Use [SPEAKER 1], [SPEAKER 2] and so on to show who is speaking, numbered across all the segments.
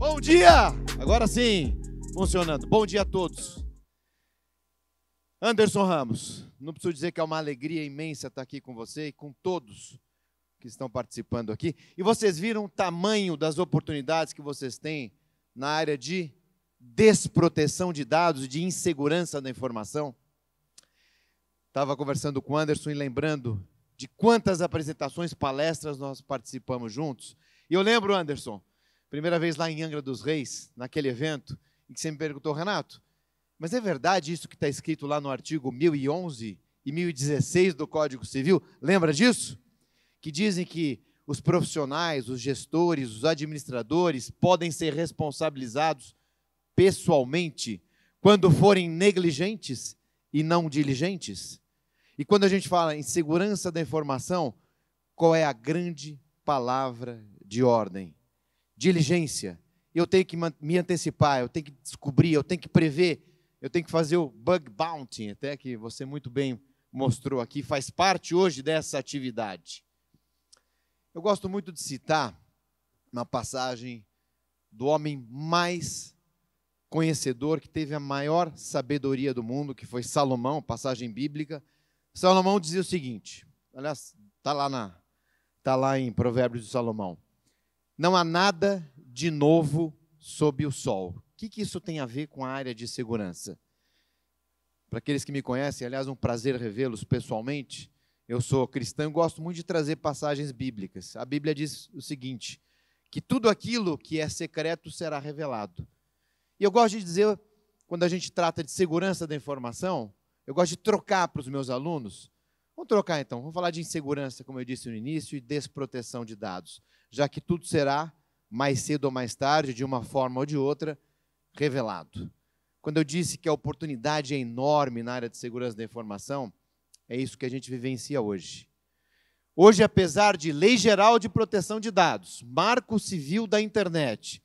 [SPEAKER 1] Bom dia! Agora sim, funcionando. Bom dia a todos. Anderson Ramos, não preciso dizer que é uma alegria imensa estar aqui com você e com todos que estão participando aqui. E vocês viram o tamanho das oportunidades que vocês têm na área de desproteção de dados, de insegurança da informação? Estava conversando com o Anderson e lembrando de quantas apresentações, palestras nós participamos juntos. E eu lembro, Anderson, primeira vez lá em Angra dos Reis, naquele evento, e que você me perguntou, Renato, mas é verdade isso que está escrito lá no artigo 1011 e 1016 do Código Civil? Lembra disso? Que dizem que os profissionais, os gestores, os administradores podem ser responsabilizados pessoalmente quando forem negligentes e não diligentes? E quando a gente fala em segurança da informação, qual é a grande palavra de ordem? diligência. Eu tenho que me antecipar, eu tenho que descobrir, eu tenho que prever, eu tenho que fazer o bug bounty, até que você muito bem mostrou aqui, faz parte hoje dessa atividade. Eu gosto muito de citar uma passagem do homem mais conhecedor, que teve a maior sabedoria do mundo, que foi Salomão, passagem bíblica. Salomão dizia o seguinte: aliás, está lá, na, tá lá em Provérbios de Salomão. Não há nada de novo sob o sol. O que, que isso tem a ver com a área de segurança? Para aqueles que me conhecem, aliás, um prazer revê-los pessoalmente. Eu sou cristão e gosto muito de trazer passagens bíblicas. A Bíblia diz o seguinte: que tudo aquilo que é secreto será revelado. E eu gosto de dizer, quando a gente trata de segurança da informação, eu gosto de trocar para os meus alunos. Vamos trocar então, vamos falar de insegurança, como eu disse no início, e desproteção de dados já que tudo será, mais cedo ou mais tarde, de uma forma ou de outra, revelado. Quando eu disse que a oportunidade é enorme na área de segurança da informação, é isso que a gente vivencia hoje. Hoje, apesar de Lei Geral de Proteção de Dados, Marco Civil da Internet,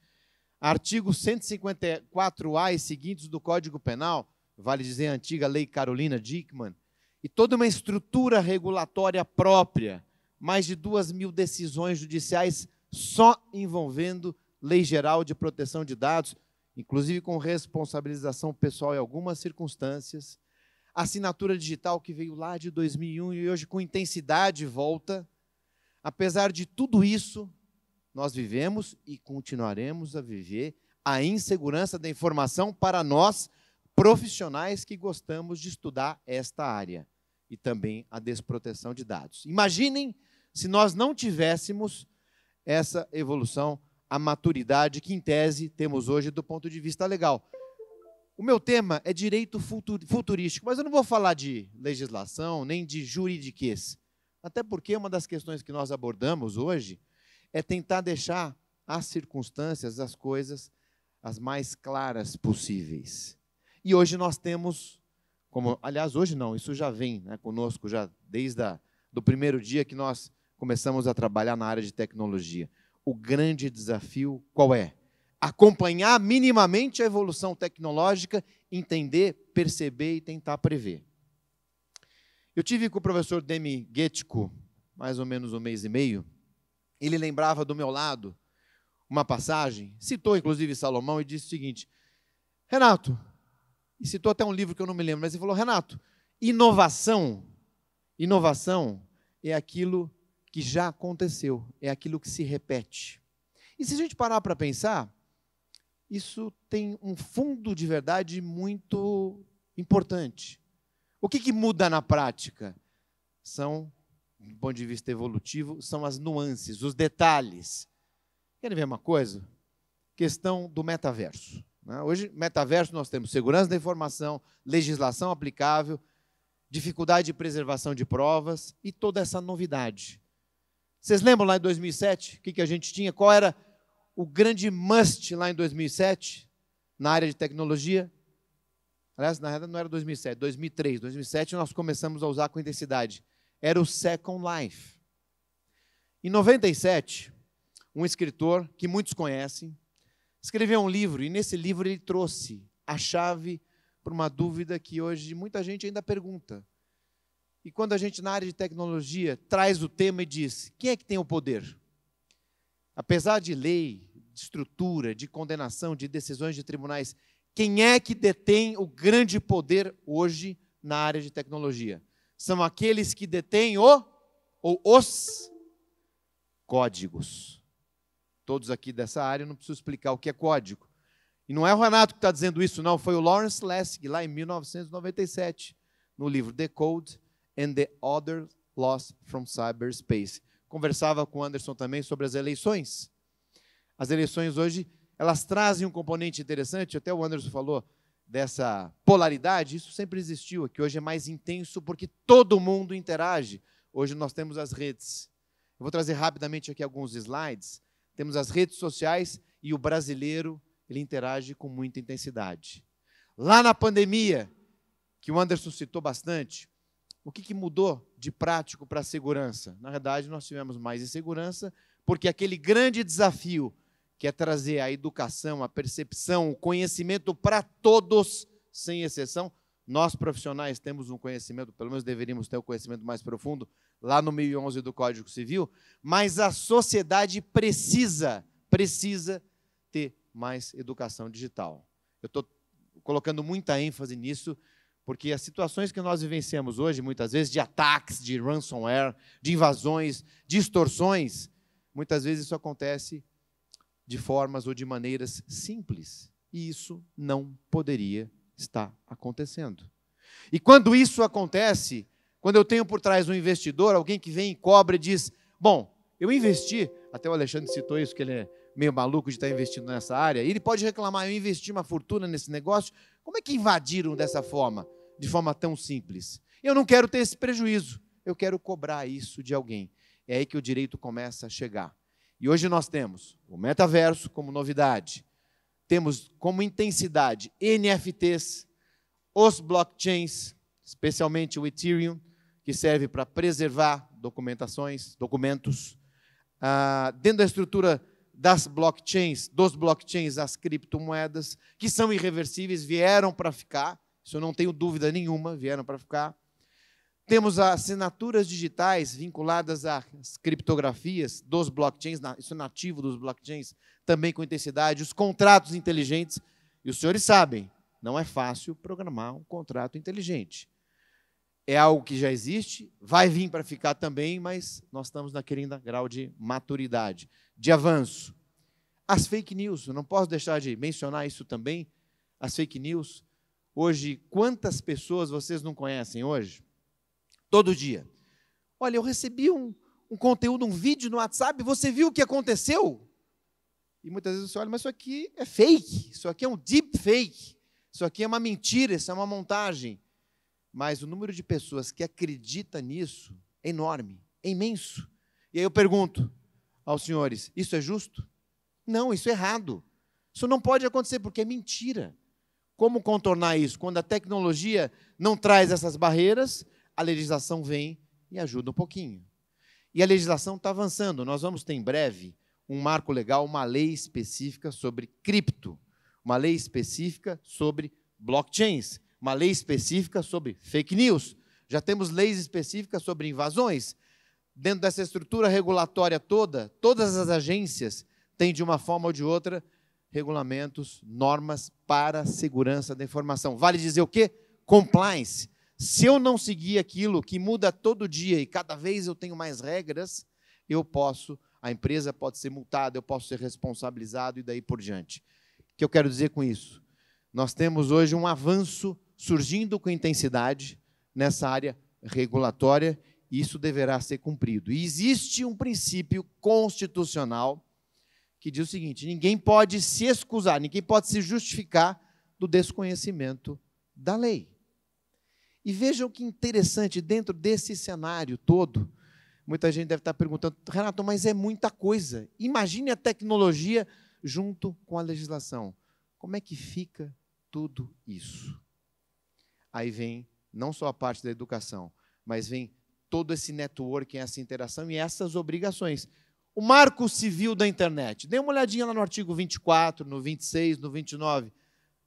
[SPEAKER 1] artigo 154A e seguintes do Código Penal, vale dizer a antiga Lei Carolina Dickman, e toda uma estrutura regulatória própria, mais de duas mil decisões judiciais só envolvendo lei geral de proteção de dados, inclusive com responsabilização pessoal em algumas circunstâncias. assinatura digital que veio lá de 2001 e hoje com intensidade volta. Apesar de tudo isso, nós vivemos e continuaremos a viver a insegurança da informação para nós, profissionais que gostamos de estudar esta área e também a desproteção de dados. Imaginem se nós não tivéssemos essa evolução, a maturidade que, em tese, temos hoje do ponto de vista legal. O meu tema é direito futurístico, mas eu não vou falar de legislação nem de juridiquês. Até porque uma das questões que nós abordamos hoje é tentar deixar as circunstâncias, as coisas, as mais claras possíveis. E hoje nós temos, como aliás, hoje não, isso já vem né, conosco já desde o do primeiro dia que nós começamos a trabalhar na área de tecnologia. O grande desafio qual é? Acompanhar minimamente a evolução tecnológica, entender, perceber e tentar prever. Eu tive com o professor Demi Gettico mais ou menos um mês e meio. Ele lembrava do meu lado uma passagem, citou inclusive Salomão e disse o seguinte: Renato, e citou até um livro que eu não me lembro, mas ele falou: Renato, inovação, inovação é aquilo que já aconteceu, é aquilo que se repete. E se a gente parar para pensar, isso tem um fundo de verdade muito importante. O que, que muda na prática? São, do ponto de vista evolutivo, são as nuances, os detalhes. Querem ver uma coisa? Questão do metaverso. Né? Hoje, metaverso, nós temos segurança da informação, legislação aplicável, dificuldade de preservação de provas e toda essa novidade. Vocês lembram lá em 2007 o que, que a gente tinha? Qual era o grande must lá em 2007 na área de tecnologia? Aliás, na realidade não era 2007, 2003. 2007 nós começamos a usar com intensidade. Era o Second Life. Em 97, um escritor que muitos conhecem escreveu um livro e nesse livro ele trouxe a chave para uma dúvida que hoje muita gente ainda pergunta. E quando a gente, na área de tecnologia, traz o tema e diz: quem é que tem o poder? Apesar de lei, de estrutura, de condenação, de decisões de tribunais, quem é que detém o grande poder hoje na área de tecnologia? São aqueles que detêm o ou os códigos. Todos aqui dessa área, não preciso explicar o que é código. E não é o Renato que está dizendo isso, não. Foi o Lawrence Lessig, lá em 1997, no livro The Code, and the Other Loss from Cyberspace. Conversava com o Anderson também sobre as eleições. As eleições hoje, elas trazem um componente interessante, até o Anderson falou dessa polaridade, isso sempre existiu, que hoje é mais intenso porque todo mundo interage. Hoje nós temos as redes. Eu vou trazer rapidamente aqui alguns slides. Temos as redes sociais e o brasileiro, ele interage com muita intensidade. Lá na pandemia, que o Anderson citou bastante, o que, que mudou de prático para segurança? Na verdade, nós tivemos mais insegurança, porque aquele grande desafio que é trazer a educação, a percepção, o conhecimento para todos, sem exceção. Nós, profissionais, temos um conhecimento, pelo menos deveríamos ter o um conhecimento mais profundo, lá no 1011 do Código Civil, mas a sociedade precisa, precisa ter mais educação digital. Eu estou colocando muita ênfase nisso, porque as situações que nós vivenciamos hoje, muitas vezes, de ataques, de ransomware, de invasões, de extorsões, muitas vezes isso acontece de formas ou de maneiras simples. E isso não poderia estar acontecendo. E quando isso acontece, quando eu tenho por trás um investidor, alguém que vem e cobra e diz: Bom, eu investi, até o Alexandre citou isso, que ele é meio maluco de estar investindo nessa área, e ele pode reclamar: Eu investi uma fortuna nesse negócio, como é que invadiram dessa forma, de forma tão simples? Eu não quero ter esse prejuízo, eu quero cobrar isso de alguém. É aí que o direito começa a chegar. E hoje nós temos o metaverso como novidade, temos como intensidade NFTs, os blockchains, especialmente o Ethereum, que serve para preservar documentações, documentos. Ah, dentro da estrutura das blockchains, dos blockchains às criptomoedas, que são irreversíveis, vieram para ficar, isso eu não tenho dúvida nenhuma, vieram para ficar. Temos assinaturas digitais vinculadas às criptografias dos blockchains, isso é nativo dos blockchains, também com intensidade, os contratos inteligentes. E os senhores sabem, não é fácil programar um contrato inteligente é algo que já existe, vai vir para ficar também, mas nós estamos naquele ainda grau de maturidade, de avanço. As fake news, não posso deixar de mencionar isso também, as fake news. Hoje, quantas pessoas vocês não conhecem hoje? Todo dia. Olha, eu recebi um, um conteúdo, um vídeo no WhatsApp, você viu o que aconteceu? E muitas vezes você olha, mas isso aqui é fake, isso aqui é um deep fake, isso aqui é uma mentira, isso é uma montagem mas o número de pessoas que acredita nisso é enorme, é imenso. E aí eu pergunto aos senhores: isso é justo? Não, isso é errado. Isso não pode acontecer porque é mentira. Como contornar isso? Quando a tecnologia não traz essas barreiras, a legislação vem e ajuda um pouquinho. E a legislação está avançando. Nós vamos ter em breve um marco legal, uma lei específica sobre cripto, uma lei específica sobre blockchains uma lei específica sobre fake news, já temos leis específicas sobre invasões. Dentro dessa estrutura regulatória toda, todas as agências têm, de uma forma ou de outra, regulamentos, normas para a segurança da informação. Vale dizer o quê? Compliance. Se eu não seguir aquilo que muda todo dia e cada vez eu tenho mais regras, eu posso, a empresa pode ser multada, eu posso ser responsabilizado e daí por diante. O que eu quero dizer com isso? Nós temos hoje um avanço surgindo com intensidade nessa área regulatória e isso deverá ser cumprido. E existe um princípio constitucional que diz o seguinte: ninguém pode se excusar, ninguém pode se justificar do desconhecimento da lei. E vejam que interessante, dentro desse cenário todo, muita gente deve estar perguntando, Renato, mas é muita coisa. Imagine a tecnologia junto com a legislação. Como é que fica tudo isso? aí vem não só a parte da educação, mas vem todo esse networking, essa interação e essas obrigações. O marco civil da internet. Dê uma olhadinha lá no artigo 24, no 26, no 29.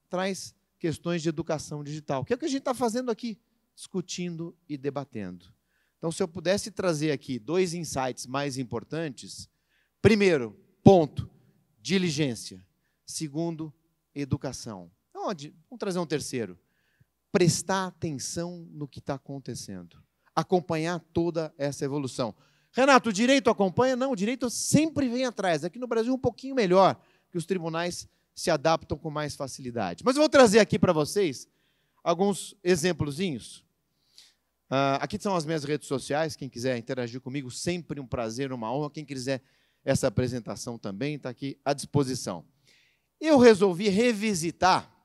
[SPEAKER 1] Traz questões de educação digital, O que é o que a gente está fazendo aqui, discutindo e debatendo. Então, se eu pudesse trazer aqui dois insights mais importantes, primeiro, ponto, diligência. Segundo, educação. Onde? vamos trazer um terceiro prestar atenção no que está acontecendo, acompanhar toda essa evolução. Renato, o direito acompanha? Não, o direito sempre vem atrás. Aqui no Brasil, um pouquinho melhor, que os tribunais se adaptam com mais facilidade. Mas eu vou trazer aqui para vocês alguns exemplozinhos. Uh, aqui são as minhas redes sociais. Quem quiser interagir comigo, sempre um prazer, uma honra. Quem quiser essa apresentação também está aqui à disposição. Eu resolvi revisitar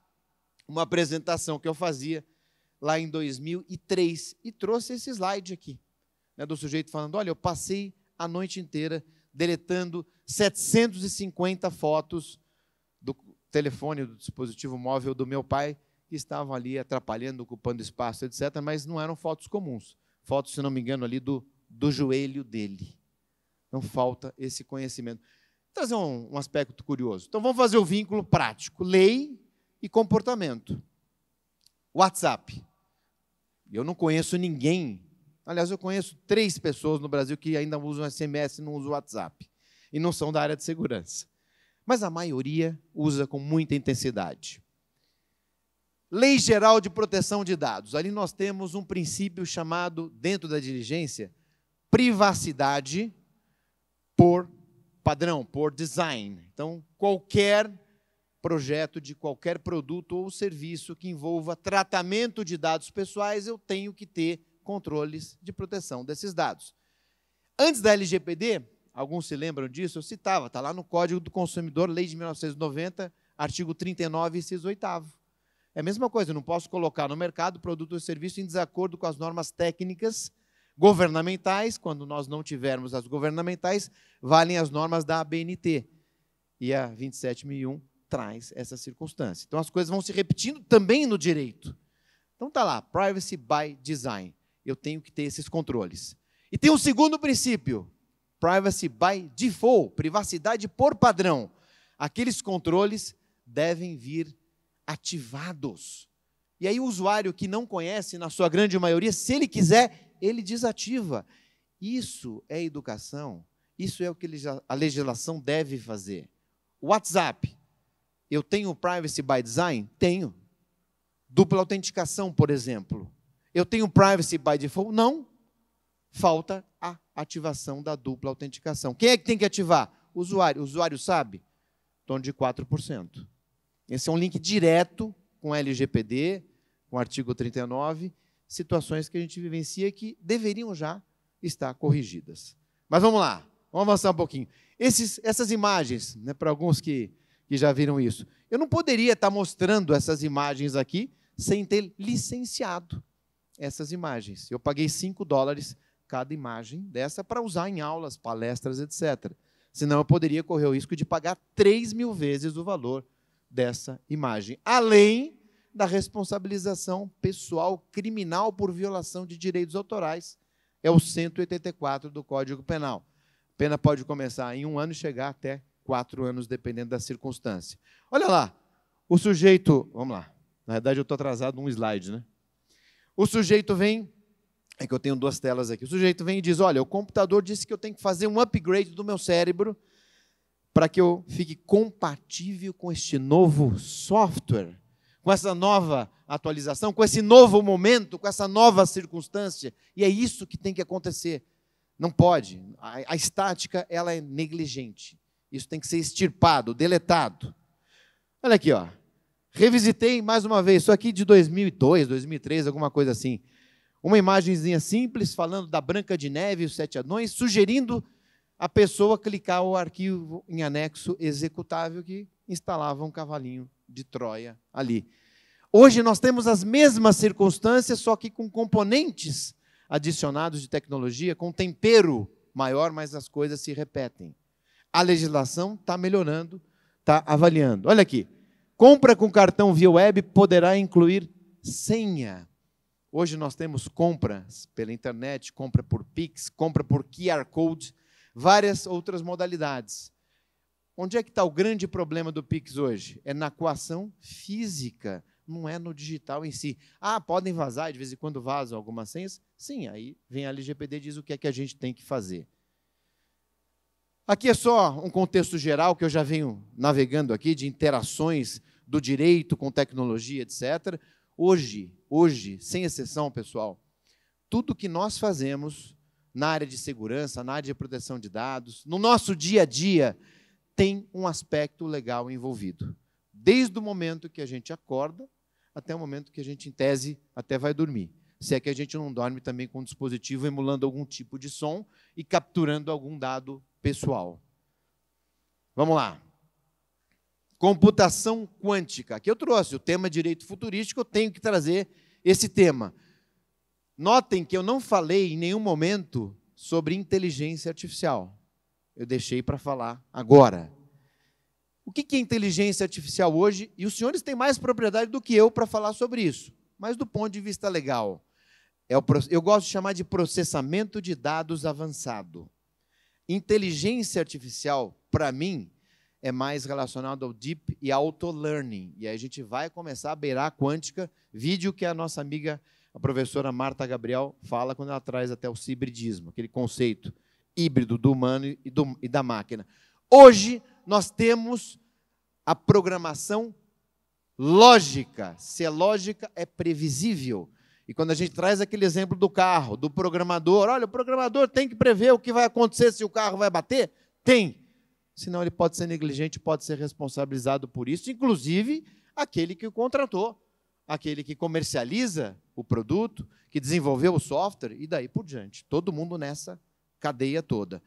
[SPEAKER 1] uma apresentação que eu fazia lá em 2003 e trouxe esse slide aqui, né, do sujeito falando: olha, eu passei a noite inteira deletando 750 fotos do telefone, do dispositivo móvel do meu pai, que estavam ali atrapalhando, ocupando espaço, etc., mas não eram fotos comuns. Fotos, se não me engano, ali do, do joelho dele. Não falta esse conhecimento. Vou trazer um, um aspecto curioso. Então vamos fazer o vínculo prático. Lei e comportamento. WhatsApp. Eu não conheço ninguém. Aliás, eu conheço três pessoas no Brasil que ainda usam SMS e não usam WhatsApp. E não são da área de segurança. Mas a maioria usa com muita intensidade. Lei Geral de Proteção de Dados. Ali nós temos um princípio chamado, dentro da diligência, privacidade por padrão, por design. Então, qualquer projeto de qualquer produto ou serviço que envolva tratamento de dados pessoais, eu tenho que ter controles de proteção desses dados. Antes da LGPD, alguns se lembram disso, eu citava, está lá no Código do Consumidor, Lei de 1990, artigo 39, inciso 8. É a mesma coisa, eu não posso colocar no mercado produto ou serviço em desacordo com as normas técnicas governamentais, quando nós não tivermos as governamentais, valem as normas da ABNT e a 27001 traz essa circunstância. Então as coisas vão se repetindo também no direito. Então tá lá, privacy by design. Eu tenho que ter esses controles. E tem um segundo princípio, privacy by default, privacidade por padrão. Aqueles controles devem vir ativados. E aí o usuário que não conhece, na sua grande maioria, se ele quiser, ele desativa. Isso é educação. Isso é o que a legislação deve fazer. WhatsApp. Eu tenho privacy by design? Tenho. Dupla autenticação, por exemplo. Eu tenho privacy by default? Não. Falta a ativação da dupla autenticação. Quem é que tem que ativar? O usuário. O usuário sabe? Em torno de 4%. Esse é um link direto com a LGPD, com o artigo 39, situações que a gente vivencia que deveriam já estar corrigidas. Mas vamos lá, vamos avançar um pouquinho. Esses, essas imagens, né, para alguns que que já viram isso. Eu não poderia estar mostrando essas imagens aqui sem ter licenciado essas imagens. Eu paguei 5 dólares cada imagem dessa para usar em aulas, palestras, etc. Senão eu poderia correr o risco de pagar 3 mil vezes o valor dessa imagem. Além da responsabilização pessoal criminal por violação de direitos autorais. É o 184 do Código Penal. A pena pode começar em um ano e chegar até quatro anos, dependendo da circunstância. Olha lá, o sujeito. Vamos lá. Na verdade, eu estou atrasado num slide, né? O sujeito vem. É que eu tenho duas telas aqui. O sujeito vem e diz: Olha, o computador disse que eu tenho que fazer um upgrade do meu cérebro para que eu fique compatível com este novo software, com essa nova atualização, com esse novo momento, com essa nova circunstância. E é isso que tem que acontecer. Não pode. A, a estática ela é negligente. Isso tem que ser extirpado, deletado. Olha aqui, ó. Revisitei mais uma vez, isso aqui de 2002, 2003, alguma coisa assim. Uma imagenzinha simples falando da Branca de Neve e os Sete Anões, sugerindo a pessoa clicar o arquivo em anexo executável que instalava um cavalinho de Troia ali. Hoje nós temos as mesmas circunstâncias, só que com componentes adicionados de tecnologia, com tempero maior, mas as coisas se repetem a legislação está melhorando, está avaliando. Olha aqui. Compra com cartão via web poderá incluir senha. Hoje nós temos compras pela internet, compra por Pix, compra por QR Code, várias outras modalidades. Onde é que está o grande problema do Pix hoje? É na coação física, não é no digital em si. Ah, podem vazar, de vez em quando vazam algumas senhas? Sim, aí vem a LGPD e diz o que é que a gente tem que fazer. Aqui é só um contexto geral que eu já venho navegando aqui de interações do direito com tecnologia, etc. Hoje, hoje, sem exceção, pessoal, tudo que nós fazemos na área de segurança, na área de proteção de dados, no nosso dia a dia, tem um aspecto legal envolvido. Desde o momento que a gente acorda até o momento que a gente, em tese, até vai dormir. Se é que a gente não dorme também com um dispositivo emulando algum tipo de som e capturando algum dado pessoal. Vamos lá. Computação quântica. Aqui eu trouxe o tema direito futurístico, eu tenho que trazer esse tema. Notem que eu não falei em nenhum momento sobre inteligência artificial. Eu deixei para falar agora. O que é inteligência artificial hoje? E os senhores têm mais propriedade do que eu para falar sobre isso. Mas do ponto de vista legal, é eu gosto de chamar de processamento de dados avançado. Inteligência artificial, para mim, é mais relacionado ao deep e auto-learning. E aí a gente vai começar a beirar a quântica, vídeo que a nossa amiga, a professora Marta Gabriel, fala quando ela traz até o cibridismo, aquele conceito híbrido do humano e, do, e da máquina. Hoje nós temos a programação lógica. Se é lógica, é previsível. E quando a gente traz aquele exemplo do carro, do programador, olha, o programador tem que prever o que vai acontecer se o carro vai bater? Tem. Senão ele pode ser negligente, pode ser responsabilizado por isso, inclusive aquele que o contratou, aquele que comercializa o produto, que desenvolveu o software e daí por diante. Todo mundo nessa cadeia toda.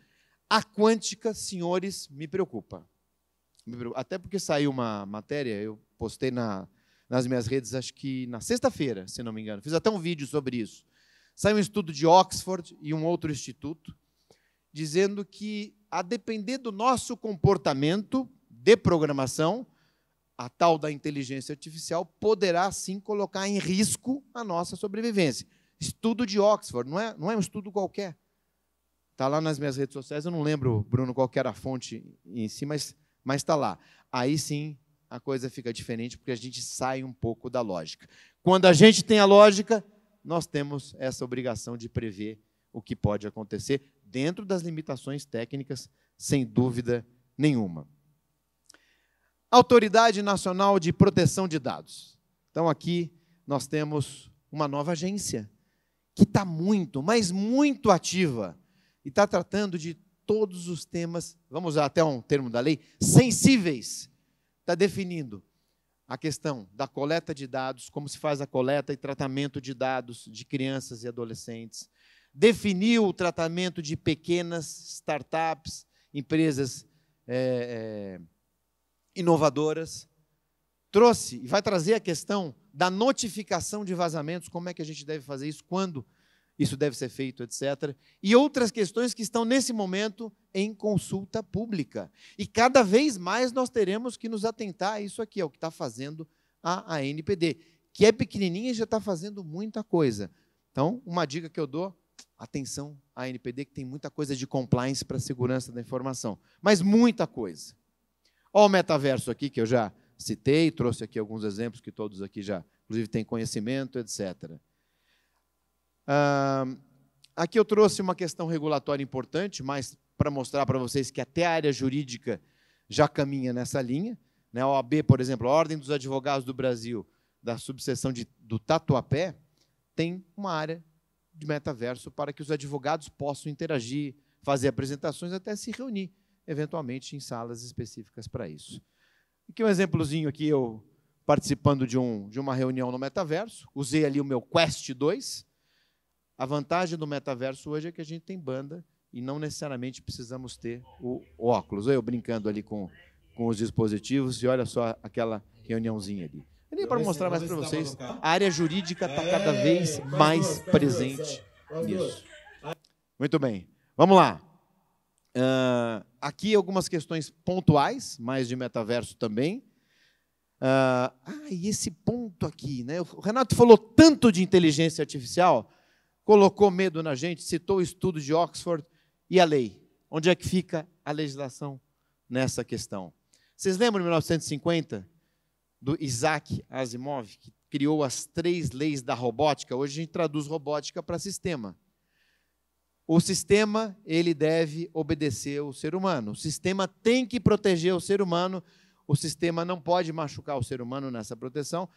[SPEAKER 1] A quântica, senhores, me preocupa. Até porque saiu uma matéria, eu postei na, nas minhas redes, acho que na sexta-feira, se não me engano. Fiz até um vídeo sobre isso. Saiu um estudo de Oxford e um outro instituto dizendo que, a depender do nosso comportamento de programação, a tal da inteligência artificial poderá sim colocar em risco a nossa sobrevivência. Estudo de Oxford, não é, não é um estudo qualquer. Está lá nas minhas redes sociais, eu não lembro, Bruno, qual era a fonte em si, mas está lá. Aí sim a coisa fica diferente porque a gente sai um pouco da lógica. Quando a gente tem a lógica, nós temos essa obrigação de prever o que pode acontecer dentro das limitações técnicas, sem dúvida nenhuma. Autoridade Nacional de Proteção de Dados. Então, aqui nós temos uma nova agência que está muito, mas muito ativa e está tratando de todos os temas, vamos usar até um termo da lei, sensíveis está definindo a questão da coleta de dados, como se faz a coleta e tratamento de dados de crianças e adolescentes. Definiu o tratamento de pequenas startups, empresas é, é, inovadoras. Trouxe e vai trazer a questão da notificação de vazamentos, como é que a gente deve fazer isso, quando isso deve ser feito, etc. E outras questões que estão, nesse momento, em consulta pública. E cada vez mais nós teremos que nos atentar a isso aqui, ao que está fazendo a ANPD, que é pequenininha e já está fazendo muita coisa. Então, uma dica que eu dou, atenção à ANPD, que tem muita coisa de compliance para a segurança da informação, mas muita coisa. Olha o metaverso aqui, que eu já citei, trouxe aqui alguns exemplos que todos aqui já, inclusive, têm conhecimento, etc. Ah, aqui eu trouxe uma questão regulatória importante, mais para mostrar para vocês que até a área jurídica já caminha nessa linha. Né? A OAB, por exemplo, a Ordem dos Advogados do Brasil, da subseção de, do Tatuapé, tem uma área de metaverso para que os advogados possam interagir, fazer apresentações, até se reunir, eventualmente, em salas específicas para isso. Aqui um exemplozinho aqui, eu participando de, um, de uma reunião no metaverso, usei ali o meu Quest 2. A vantagem do metaverso hoje é que a gente tem banda e não necessariamente precisamos ter o óculos. Eu brincando ali com, com os dispositivos e olha só aquela reuniãozinha ali.
[SPEAKER 2] É nem para mostrar mais para tá vocês, a área jurídica está cada é, vez mais presente é, nisso.
[SPEAKER 1] Muito bem, vamos lá. Uh, aqui algumas questões pontuais, mais de metaverso também. Uh, ah, e esse ponto aqui, né? O Renato falou tanto de inteligência artificial, colocou medo na gente, citou o estudo de Oxford, e a lei? Onde é que fica a legislação nessa questão? Vocês lembram de 1950, do Isaac Asimov, que criou as três leis da robótica? Hoje a gente traduz robótica para sistema. O sistema, ele deve obedecer ao ser humano. O sistema tem que proteger o ser humano. O sistema não pode machucar o ser humano nessa proteção.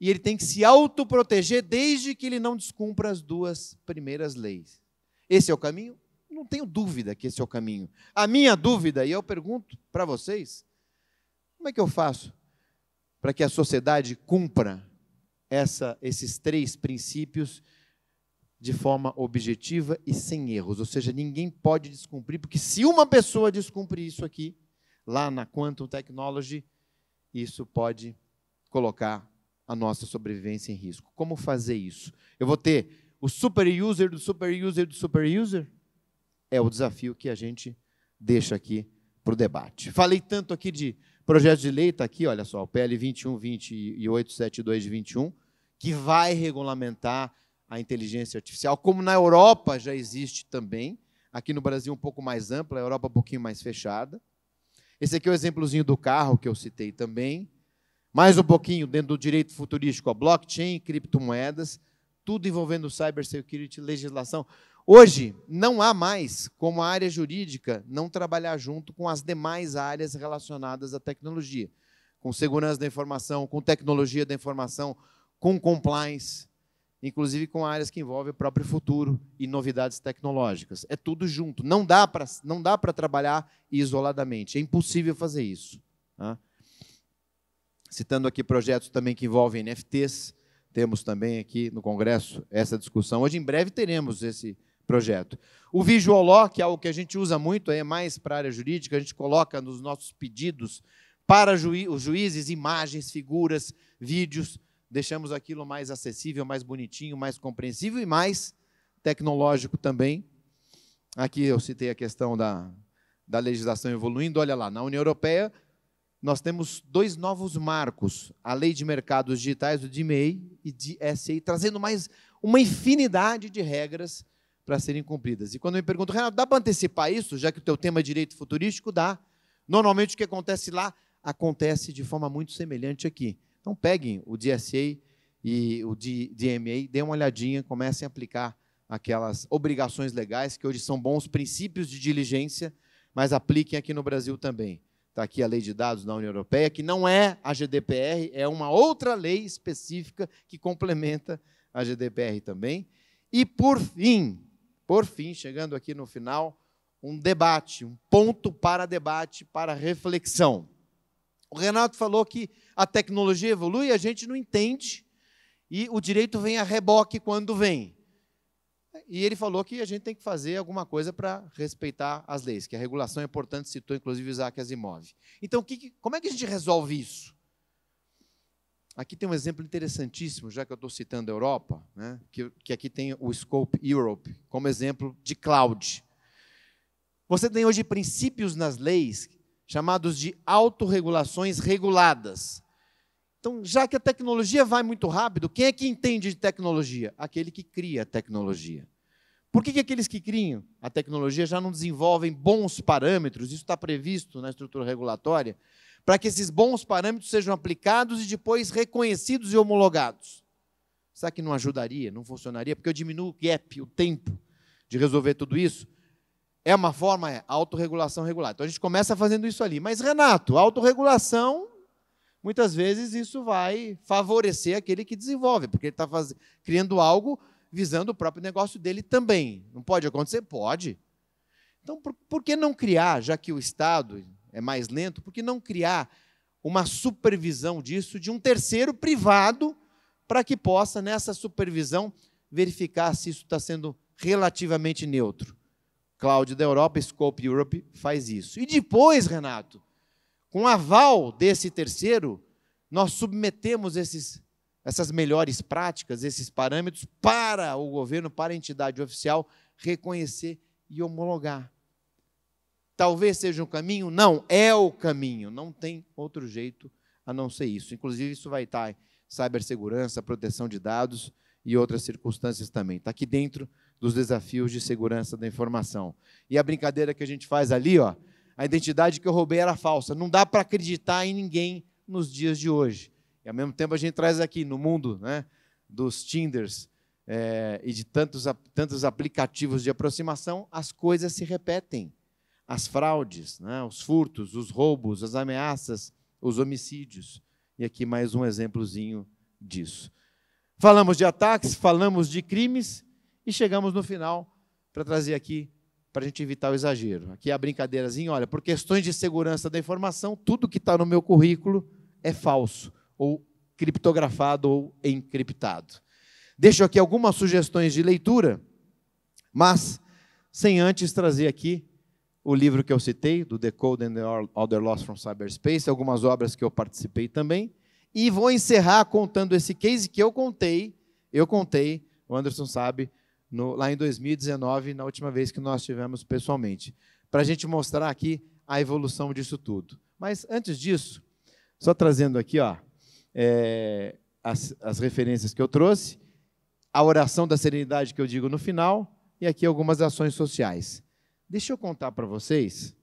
[SPEAKER 1] E ele tem que se autoproteger desde que ele não descumpra as duas primeiras leis. Esse é o caminho? não tenho dúvida que esse é o caminho. A minha dúvida, e eu pergunto para vocês, como é que eu faço para que a sociedade cumpra essa, esses três princípios de forma objetiva e sem erros? Ou seja, ninguém pode descumprir, porque se uma pessoa descumprir isso aqui, lá na Quantum Technology, isso pode colocar a nossa sobrevivência em risco. Como fazer isso? Eu vou ter o super user do super user do super user? é o desafio que a gente deixa aqui para o debate. Falei tanto aqui de projeto de lei, está aqui, olha só, o PL 2120 e de 21, que vai regulamentar a inteligência artificial, como na Europa já existe também, aqui no Brasil um pouco mais ampla, a Europa um pouquinho mais fechada. Esse aqui é o exemplozinho do carro que eu citei também. Mais um pouquinho dentro do direito futurístico, a blockchain, criptomoedas, tudo envolvendo cybersecurity, legislação. Hoje, não há mais como a área jurídica não trabalhar junto com as demais áreas relacionadas à tecnologia, com segurança da informação, com tecnologia da informação, com compliance, inclusive com áreas que envolvem o próprio futuro e novidades tecnológicas. É tudo junto. Não dá para não dá para trabalhar isoladamente. É impossível fazer isso. Tá? Citando aqui projetos também que envolvem NFTs, temos também aqui no Congresso essa discussão. Hoje em breve teremos esse projeto. O visual law, que é algo que a gente usa muito, é mais para a área jurídica, a gente coloca nos nossos pedidos para os juízes imagens, figuras, vídeos, deixamos aquilo mais acessível, mais bonitinho, mais compreensível e mais tecnológico também. Aqui eu citei a questão da, da legislação evoluindo. Olha lá, na União Europeia nós temos dois novos marcos: a Lei de Mercados Digitais, o DMA e DSA, trazendo mais uma infinidade de regras para serem cumpridas. E quando me perguntam, Renato, dá para antecipar isso, já que o teu tema é direito futurístico? Dá. Normalmente o que acontece lá acontece de forma muito semelhante aqui. Então peguem o DSA e o DMA, dêem uma olhadinha, comecem a aplicar aquelas obrigações legais que hoje são bons princípios de diligência, mas apliquem aqui no Brasil também. Está aqui a Lei de Dados da União Europeia, que não é a GDPR, é uma outra lei específica que complementa a GDPR também. E, por fim, por fim, chegando aqui no final, um debate, um ponto para debate, para reflexão. O Renato falou que a tecnologia evolui, a gente não entende, e o direito vem a reboque quando vem. E ele falou que a gente tem que fazer alguma coisa para respeitar as leis, que a regulação é importante, citou inclusive Isaac Asimov. Então, que, como é que a gente resolve isso? Aqui tem um exemplo interessantíssimo, já que eu estou citando a Europa, né? que, que aqui tem o Scope Europe como exemplo de cloud. Você tem hoje princípios nas leis chamados de autorregulações reguladas. Então, já que a tecnologia vai muito rápido, quem é que entende de tecnologia? Aquele que cria a tecnologia. Por que, que aqueles que criam a tecnologia já não desenvolvem bons parâmetros? Isso está previsto na estrutura regulatória para que esses bons parâmetros sejam aplicados e depois reconhecidos e homologados. Será que não ajudaria, não funcionaria? Porque eu diminuo o gap, o tempo de resolver tudo isso. É uma forma, é autorregulação regulada. Então a gente começa fazendo isso ali. Mas, Renato, autorregulação, muitas vezes isso vai favorecer aquele que desenvolve, porque ele está faz... criando algo visando o próprio negócio dele também. Não pode acontecer? Pode. Então, por, por que não criar, já que o Estado, é mais lento, por que não criar uma supervisão disso de um terceiro privado para que possa, nessa supervisão, verificar se isso está sendo relativamente neutro? Cloud da Europa, Scope Europe, faz isso. E depois, Renato, com aval desse terceiro, nós submetemos esses, essas melhores práticas, esses parâmetros, para o governo, para a entidade oficial reconhecer e homologar talvez seja um caminho? Não, é o caminho. Não tem outro jeito a não ser isso. Inclusive, isso vai estar em cibersegurança, proteção de dados e outras circunstâncias também. Está aqui dentro dos desafios de segurança da informação. E a brincadeira que a gente faz ali, ó, a identidade que eu roubei era falsa. Não dá para acreditar em ninguém nos dias de hoje. E ao mesmo tempo a gente traz aqui no mundo né, dos Tinders é, e de tantos, tantos aplicativos de aproximação, as coisas se repetem as fraudes, né? os furtos, os roubos, as ameaças, os homicídios. E aqui mais um exemplozinho disso. Falamos de ataques, falamos de crimes e chegamos no final para trazer aqui, para a gente evitar o exagero. Aqui é a brincadeirazinha, olha, por questões de segurança da informação, tudo que está no meu currículo é falso, ou criptografado ou encriptado. Deixo aqui algumas sugestões de leitura, mas sem antes trazer aqui o livro que eu citei, do Decoding the Other Loss from Cyberspace, algumas obras que eu participei também, e vou encerrar contando esse case que eu contei, eu contei, o Anderson sabe, no, lá em 2019, na última vez que nós tivemos pessoalmente, para a gente mostrar aqui a evolução disso tudo. Mas antes disso, só trazendo aqui ó, é, as, as referências que eu trouxe, a oração da serenidade que eu digo no final, e aqui algumas ações sociais. Deixa eu contar para vocês,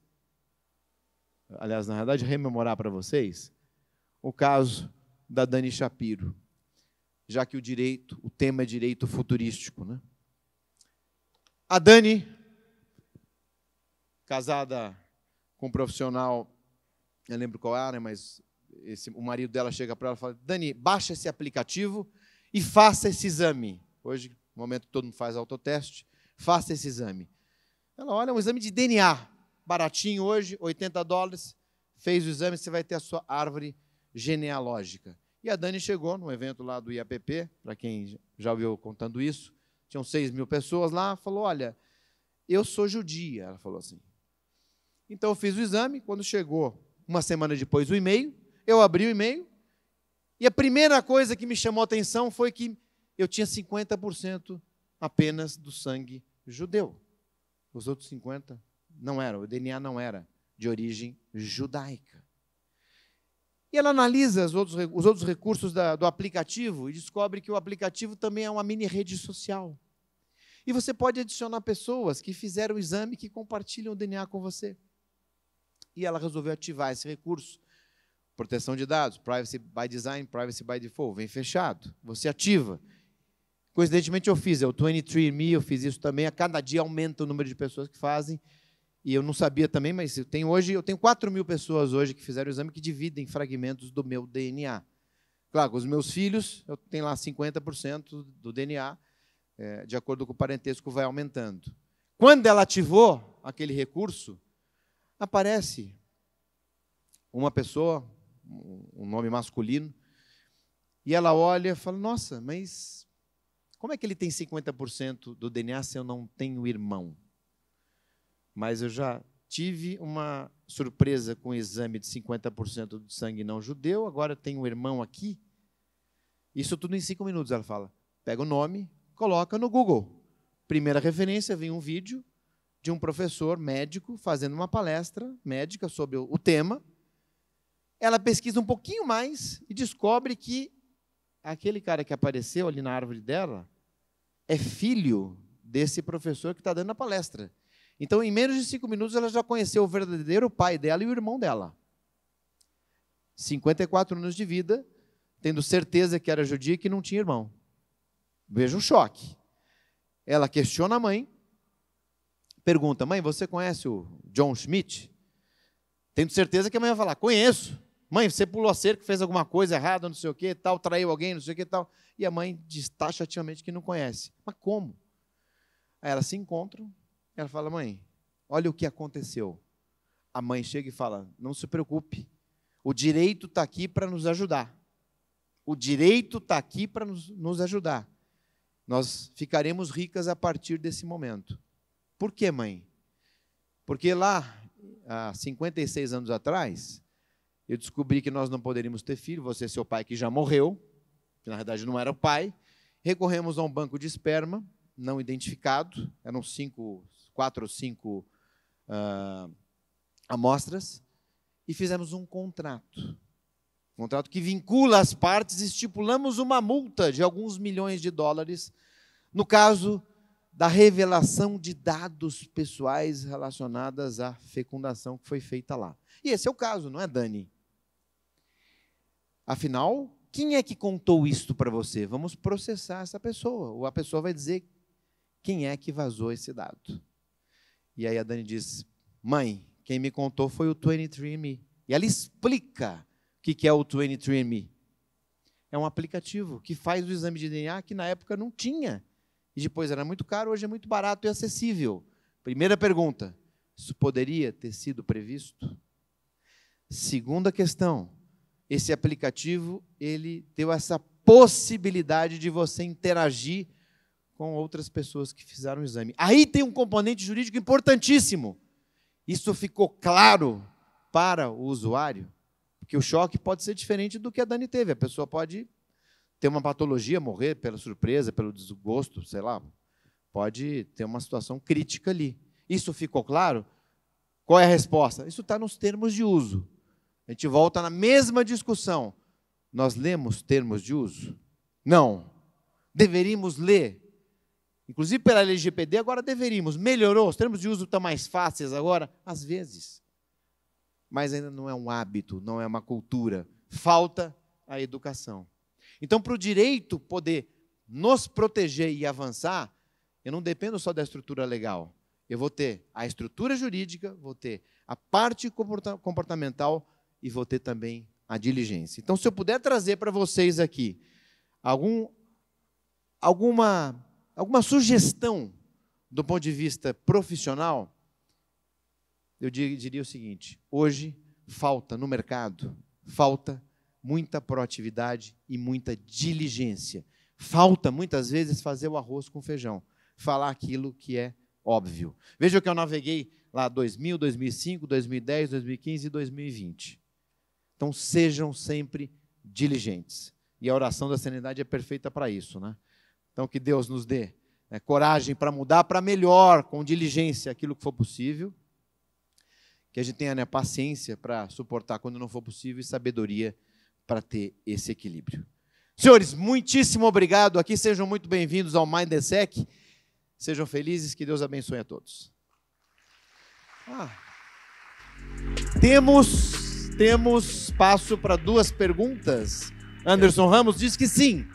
[SPEAKER 1] aliás, na verdade, rememorar para vocês, o caso da Dani Shapiro, já que o direito, o tema é direito futurístico, né? A Dani, casada com um profissional, eu lembro qual era, mas esse, o marido dela chega para ela e fala: Dani, baixa esse aplicativo e faça esse exame. Hoje, no momento que todo mundo faz autoteste, faça esse exame. Ela olha um exame de DNA, baratinho hoje, 80 dólares. Fez o exame, você vai ter a sua árvore genealógica. E a Dani chegou num evento lá do IAPP, para quem já ouviu contando isso, tinham 6 mil pessoas lá, falou: Olha, eu sou judia. Ela falou assim. Então eu fiz o exame, quando chegou uma semana depois o e-mail, eu abri o e-mail, e a primeira coisa que me chamou a atenção foi que eu tinha 50% apenas do sangue judeu. Os outros 50 não eram, o DNA não era de origem judaica. E ela analisa os outros, os outros recursos da, do aplicativo e descobre que o aplicativo também é uma mini rede social. E você pode adicionar pessoas que fizeram o exame que compartilham o DNA com você. E ela resolveu ativar esse recurso. Proteção de dados, privacy by design, privacy by default, vem fechado. Você ativa. Coincidentemente, eu fiz, é o 23andMe, eu fiz isso também. A cada dia aumenta o número de pessoas que fazem. E eu não sabia também, mas eu tenho hoje, eu tenho 4 mil pessoas hoje que fizeram o exame que dividem fragmentos do meu DNA. Claro, os meus filhos, eu tenho lá 50% do DNA, é, de acordo com o parentesco, vai aumentando. Quando ela ativou aquele recurso, aparece uma pessoa, um nome masculino, e ela olha e fala: Nossa, mas como é que ele tem 50% do DNA se eu não tenho irmão? Mas eu já tive uma surpresa com o exame de 50% do sangue não judeu, agora tenho um irmão aqui. Isso tudo em cinco minutos, ela fala. Pega o nome, coloca no Google. Primeira referência, vem um vídeo de um professor médico fazendo uma palestra médica sobre o tema. Ela pesquisa um pouquinho mais e descobre que aquele cara que apareceu ali na árvore dela é filho desse professor que está dando a palestra. Então, em menos de cinco minutos, ela já conheceu o verdadeiro pai dela e o irmão dela. 54 anos de vida, tendo certeza que era judia e que não tinha irmão. Veja um choque. Ela questiona a mãe, pergunta: Mãe, você conhece o John Schmidt? Tendo certeza que a mãe vai falar: Conheço. Mãe, você pulou a cerca, fez alguma coisa errada, não sei o que, tal, traiu alguém, não sei o que, tal. E a mãe diz taxativamente que não conhece. Mas como? Aí elas se encontram, ela fala, mãe, olha o que aconteceu. A mãe chega e fala, não se preocupe, o direito está aqui para nos ajudar. O direito está aqui para nos, nos ajudar. Nós ficaremos ricas a partir desse momento. Por que, mãe? Porque lá, há 56 anos atrás, eu descobri que nós não poderíamos ter filho, você e é seu pai que já morreu, que na verdade não era o pai. Recorremos a um banco de esperma não identificado, eram cinco, quatro ou cinco uh, amostras, e fizemos um contrato. Um contrato que vincula as partes, estipulamos uma multa de alguns milhões de dólares no caso da revelação de dados pessoais relacionadas à fecundação que foi feita lá. E esse é o caso, não é, Dani? Afinal, quem é que contou isto para você? Vamos processar essa pessoa. Ou a pessoa vai dizer quem é que vazou esse dado. E aí a Dani diz: Mãe, quem me contou foi o 23andMe. E ela explica o que é o 23andMe. É um aplicativo que faz o exame de DNA que na época não tinha. E depois era muito caro, hoje é muito barato e acessível. Primeira pergunta: isso poderia ter sido previsto? Segunda questão: esse aplicativo ele deu essa possibilidade de você interagir com outras pessoas que fizeram o exame. Aí tem um componente jurídico importantíssimo. Isso ficou claro para o usuário, porque o choque pode ser diferente do que a Dani teve. A pessoa pode ter uma patologia, morrer pela surpresa, pelo desgosto, sei lá. Pode ter uma situação crítica ali. Isso ficou claro? Qual é a resposta? Isso está nos termos de uso. A gente volta na mesma discussão. Nós lemos termos de uso? Não. Deveríamos ler. Inclusive pela LGPD, agora deveríamos. Melhorou, os termos de uso estão mais fáceis agora? Às vezes. Mas ainda não é um hábito, não é uma cultura. Falta a educação. Então, para o direito poder nos proteger e avançar, eu não dependo só da estrutura legal. Eu vou ter a estrutura jurídica, vou ter a parte comportamental e vou ter também a diligência. Então, se eu puder trazer para vocês aqui algum, alguma, alguma sugestão do ponto de vista profissional, eu diria o seguinte: hoje falta no mercado, falta muita proatividade e muita diligência. Falta muitas vezes fazer o arroz com feijão, falar aquilo que é óbvio. Veja o que eu naveguei lá 2000, 2005, 2010, 2015 e 2020. Então sejam sempre diligentes. E a oração da sanidade é perfeita para isso, né? Então que Deus nos dê né, coragem para mudar para melhor, com diligência, aquilo que for possível. Que a gente tenha né, paciência para suportar quando não for possível e sabedoria para ter esse equilíbrio. Senhores, muitíssimo obrigado aqui. Sejam muito bem-vindos ao MindSec. Sejam felizes, que Deus abençoe a todos. Ah. Temos temos espaço para duas perguntas. Anderson Ramos diz que sim.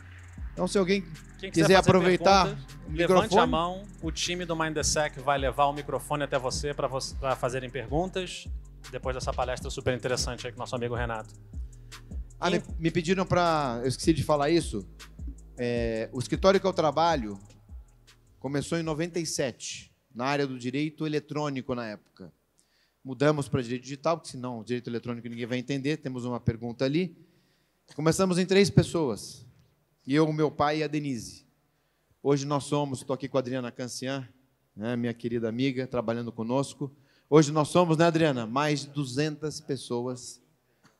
[SPEAKER 1] Então, se alguém quiser, quiser aproveitar. o o levante microfone. a mão, o time do MindSec vai levar o microfone até você para fazerem perguntas depois dessa palestra super interessante aí com nosso amigo Renato. Ah, e... me pediram para. Eu esqueci de falar isso. É, o escritório que eu trabalho começou em 97, na área do direito eletrônico na época mudamos para direito digital, porque senão direito eletrônico ninguém vai entender, temos uma pergunta ali. Começamos em três pessoas, eu, meu pai e a Denise. Hoje nós somos, estou aqui com a Adriana Cancian, né, minha querida amiga, trabalhando conosco. Hoje nós somos, né, Adriana? Mais de 200 pessoas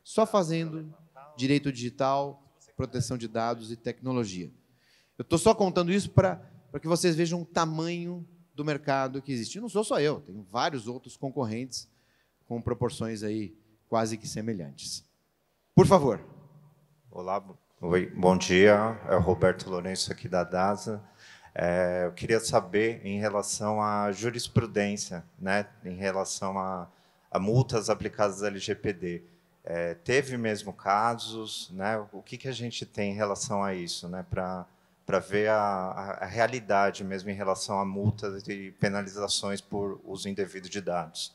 [SPEAKER 1] só fazendo direito digital, proteção de dados e tecnologia. Eu estou só contando isso para que vocês vejam o tamanho do mercado que existe. E não sou só eu, tem vários outros concorrentes com proporções aí quase que semelhantes. Por favor. Olá, oi, bom dia. É o Roberto Lourenço aqui da DASA. É, eu queria saber em relação à jurisprudência, né, em relação a, a multas aplicadas à LGPD. É, teve mesmo casos, né? O que, que a gente tem em relação a isso, né? Para para ver a, a, realidade mesmo em relação a multas e penalizações por uso indevido de dados.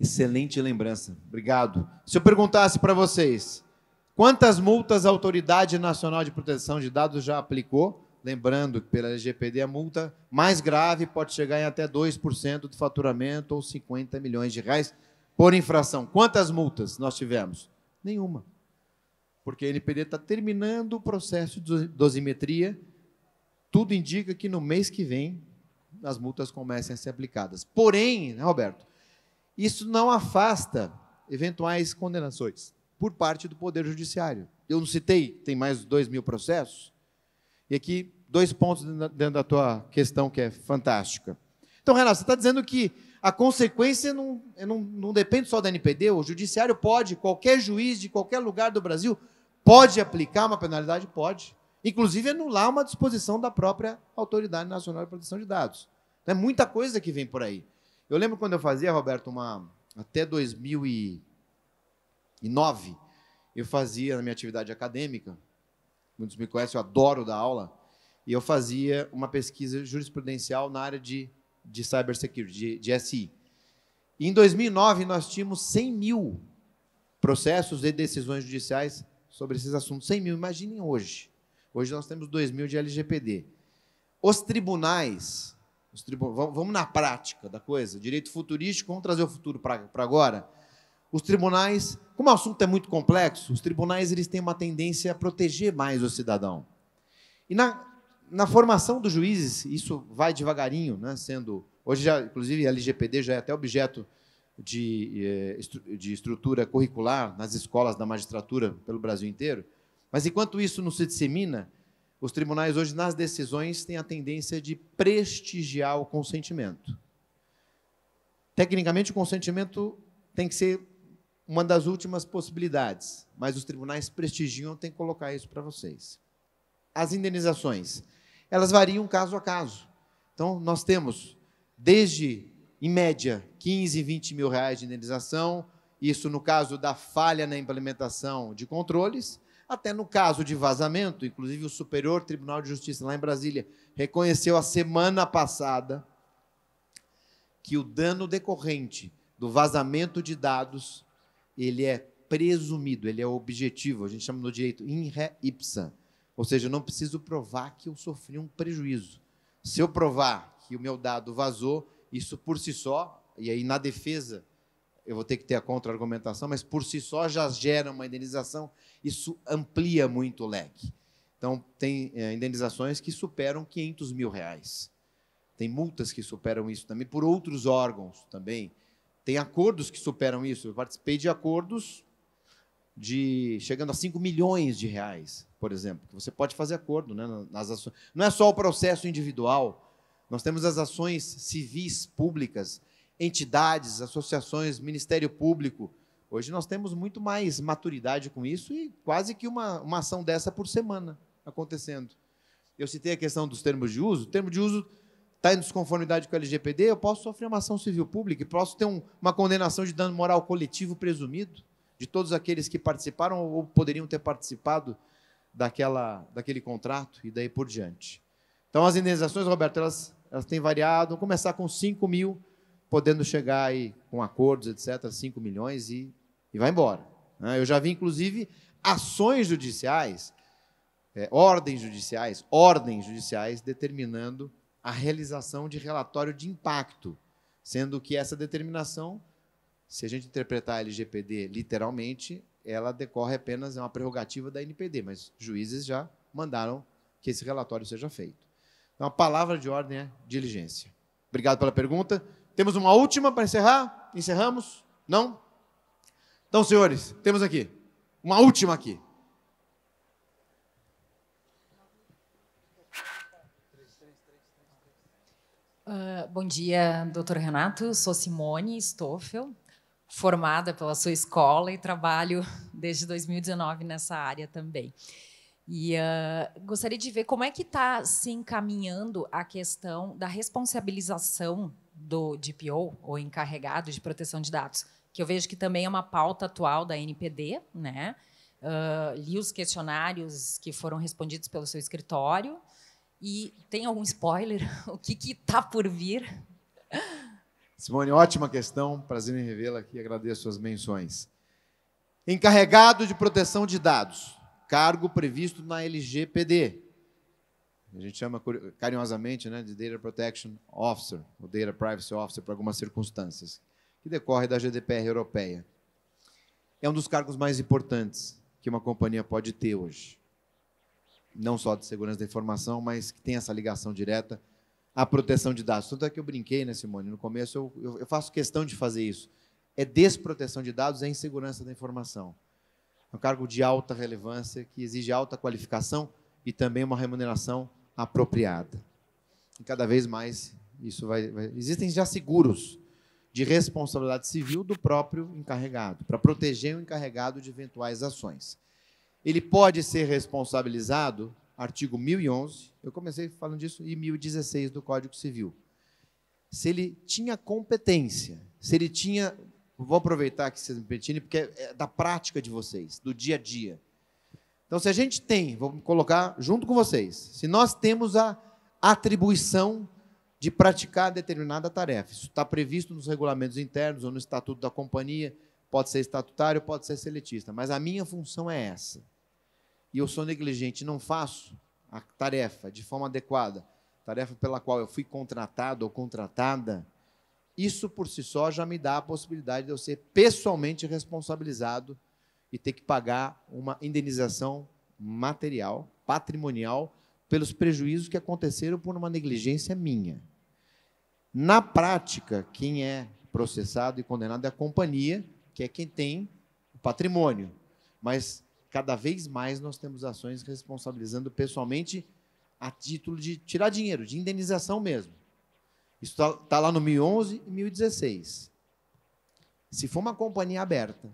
[SPEAKER 1] Excelente lembrança, obrigado. Se eu perguntasse para vocês quantas multas a Autoridade Nacional de Proteção de Dados já aplicou, lembrando que pela LGPD a multa mais grave pode chegar em até 2% do faturamento ou 50 milhões de reais por infração. Quantas multas nós tivemos? Nenhuma. Porque a NPD está terminando o processo de dosimetria tudo indica que no mês que vem as multas comecem a ser aplicadas. Porém, né, Roberto, isso não afasta eventuais condenações por parte do Poder Judiciário. Eu não citei, tem mais dois mil processos. E aqui, dois pontos dentro da tua questão que é fantástica. Então, Renato, você está dizendo que a consequência não, é, não, não depende só da NPD, o judiciário pode, qualquer juiz de qualquer lugar do Brasil pode aplicar uma penalidade? Pode inclusive é anular uma disposição da própria Autoridade Nacional de Proteção de Dados. Então, é muita coisa que vem por aí. Eu lembro quando eu fazia, Roberto, uma até 2009, eu fazia na minha atividade acadêmica, muitos me conhecem, eu adoro dar aula, e eu fazia uma pesquisa jurisprudencial na área de, de cybersecurity, de, de SI. E em 2009, nós tínhamos 100 mil processos e decisões judiciais sobre esses assuntos. 100 mil, imaginem hoje. Hoje nós temos 2 mil de LGPD. Os tribunais, os vamos na prática da coisa, direito futurístico, vamos trazer o futuro para agora. Os tribunais, como o assunto é muito complexo, os tribunais eles têm uma tendência a proteger mais o cidadão. E na, na formação dos juízes, isso vai devagarinho, né, sendo Hoje, já, inclusive, a LGPD já é até objeto de, eh, de estrutura curricular nas escolas da magistratura pelo Brasil inteiro. Mas enquanto isso não se dissemina, os tribunais hoje, nas decisões, têm a tendência de prestigiar o consentimento. Tecnicamente, o consentimento tem que ser uma das últimas possibilidades, mas os tribunais prestigiam, tem que colocar isso para vocês. As indenizações, elas variam caso a caso. Então, nós temos desde, em média, 15, 20 mil reais de indenização, isso no caso da falha na implementação de controles, até no caso de vazamento, inclusive o Superior Tribunal de Justiça lá em Brasília reconheceu a semana passada que o dano decorrente do vazamento de dados, ele é presumido, ele é objetivo, a gente chama no direito in re ipsa. Ou seja, eu não preciso provar que eu sofri um prejuízo. Se eu provar que o meu dado vazou, isso por si só, e aí na defesa eu vou ter que ter a contra-argumentação, mas por si só já gera uma indenização, isso amplia muito o leque. Então, tem é, indenizações que superam 500 mil reais. Tem multas que superam isso também, por outros órgãos também. Tem acordos que superam isso. Eu participei de acordos de chegando a 5 milhões de reais, por exemplo. Você pode fazer acordo né, nas ações. Não é só o processo individual. Nós temos as ações civis públicas entidades, associações, Ministério Público. Hoje nós temos muito mais maturidade com isso e quase que uma, uma ação dessa por semana acontecendo. Eu citei a questão dos termos de uso. O termo de uso está em desconformidade com o LGPD, eu posso sofrer uma ação civil pública e posso ter um, uma condenação de dano moral coletivo presumido de todos aqueles que participaram ou poderiam ter participado daquela, daquele contrato e daí por diante. Então, as indenizações, Roberto, elas, elas têm variado. Vamos começar com 5 mil podendo chegar aí com acordos, etc., 5 milhões e, e vai embora. Né? Eu já vi, inclusive, ações judiciais, é, ordens judiciais, ordens judiciais determinando a realização de relatório de impacto, sendo que essa determinação, se a gente interpretar a LGPD literalmente, ela decorre apenas, é uma prerrogativa da NPD, mas juízes já mandaram que esse relatório seja feito. Então, a palavra de ordem é diligência. Obrigado pela pergunta. Temos uma última para encerrar? Encerramos? Não? Então, senhores, temos aqui uma última aqui. Uh, bom dia, doutor Renato. Sou Simone Stoffel, formada pela sua escola e trabalho desde 2019 nessa área também. E uh, gostaria de ver como é que está se encaminhando a questão da responsabilização do DPO, ou encarregado de proteção de dados, que eu vejo que também é uma pauta atual da NPD, né? Uh, li os questionários que foram respondidos pelo seu escritório. E tem algum spoiler? O que está por vir? Simone, ótima questão. Prazer em revê-la aqui. Agradeço suas menções. Encarregado de proteção de dados, cargo previsto na LGPD. A gente chama carinhosamente né, de Data Protection Officer, ou Data Privacy Officer, para algumas circunstâncias, que decorre da GDPR europeia. É um dos cargos mais importantes que uma companhia pode ter hoje. Não só de segurança da informação, mas que tem essa ligação direta à proteção de dados. Tanto é que eu brinquei, né, Simone? No começo, eu, eu, eu faço questão de fazer isso. É desproteção de dados, é insegurança da informação. É um cargo de alta relevância, que exige alta qualificação e também uma remuneração apropriada. E cada vez mais isso vai, vai... Existem já seguros de responsabilidade civil do próprio encarregado, para proteger o encarregado de eventuais ações. Ele pode ser responsabilizado, artigo 1011, eu comecei falando disso, e 1016 do Código Civil. Se ele tinha competência, se ele tinha. Vou aproveitar que vocês me permitirem, porque é da prática de vocês, do dia a dia. Então, se a gente tem, vou colocar junto com vocês, se nós temos a atribuição de praticar determinada tarefa, isso está previsto nos regulamentos internos ou no estatuto da companhia, pode ser estatutário, pode ser seletista, mas a minha função é essa. E eu sou negligente, não faço a tarefa de forma adequada, tarefa pela qual eu fui contratado ou contratada, isso por si só já me dá a possibilidade de eu ser pessoalmente responsabilizado e ter que pagar uma indenização material, patrimonial, pelos prejuízos que aconteceram por uma negligência minha. Na prática, quem é processado e condenado é a companhia, que é quem tem o patrimônio. Mas cada vez mais nós temos ações responsabilizando pessoalmente a título de tirar dinheiro, de indenização mesmo. Isso está tá lá no 2011 e 2016. Se for uma companhia aberta,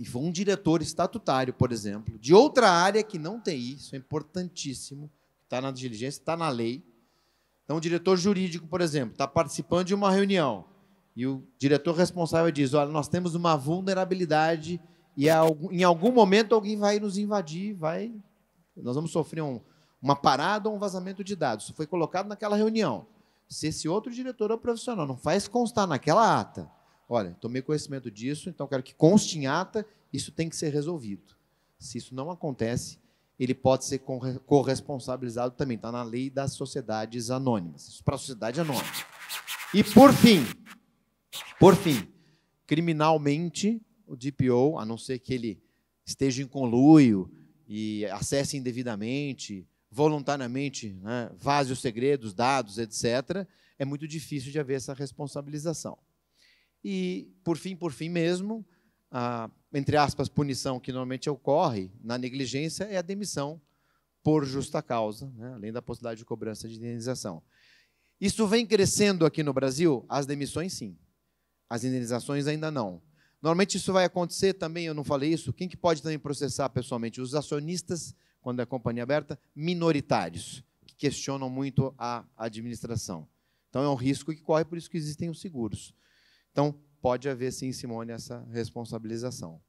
[SPEAKER 1] e for um diretor estatutário, por exemplo, de outra área que não tem isso é importantíssimo, está na diligência, está na lei. Então, o diretor jurídico, por exemplo, está participando de uma reunião e o diretor responsável diz: olha, nós temos uma vulnerabilidade e em algum momento alguém vai nos invadir, vai, nós vamos sofrer um, uma parada ou um vazamento de dados. Isso foi colocado naquela reunião. Se esse outro diretor é ou profissional não faz constar naquela ata olha, tomei conhecimento disso, então quero que conste em ata, isso tem que ser resolvido. Se isso não acontece, ele pode ser corresponsabilizado também. Está na lei das sociedades anônimas. Isso para a sociedade anônima. E por fim, por fim, criminalmente, o DPO, a não ser que ele esteja em conluio e acesse indevidamente, voluntariamente, né, vaze os segredos, dados, etc., é muito difícil de haver essa responsabilização. E, por fim, por fim mesmo, a, entre aspas, punição que normalmente ocorre na negligência é a demissão por justa causa, né? além da possibilidade de cobrança de indenização. Isso vem crescendo aqui no Brasil? As demissões, sim. As indenizações, ainda não. Normalmente isso vai acontecer também, eu não falei isso, quem que pode também processar pessoalmente? Os acionistas, quando é companhia aberta, minoritários, que questionam muito a administração. Então é um risco que corre, por isso que existem os seguros. Então, pode haver sim, Simone, essa responsabilização.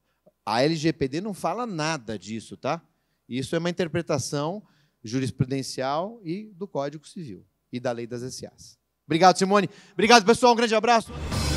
[SPEAKER 1] A LGPD não fala nada disso, tá? Isso é uma interpretação jurisprudencial e do Código Civil e da Lei das SAs. Obrigado, Simone. Obrigado, pessoal. Um grande abraço.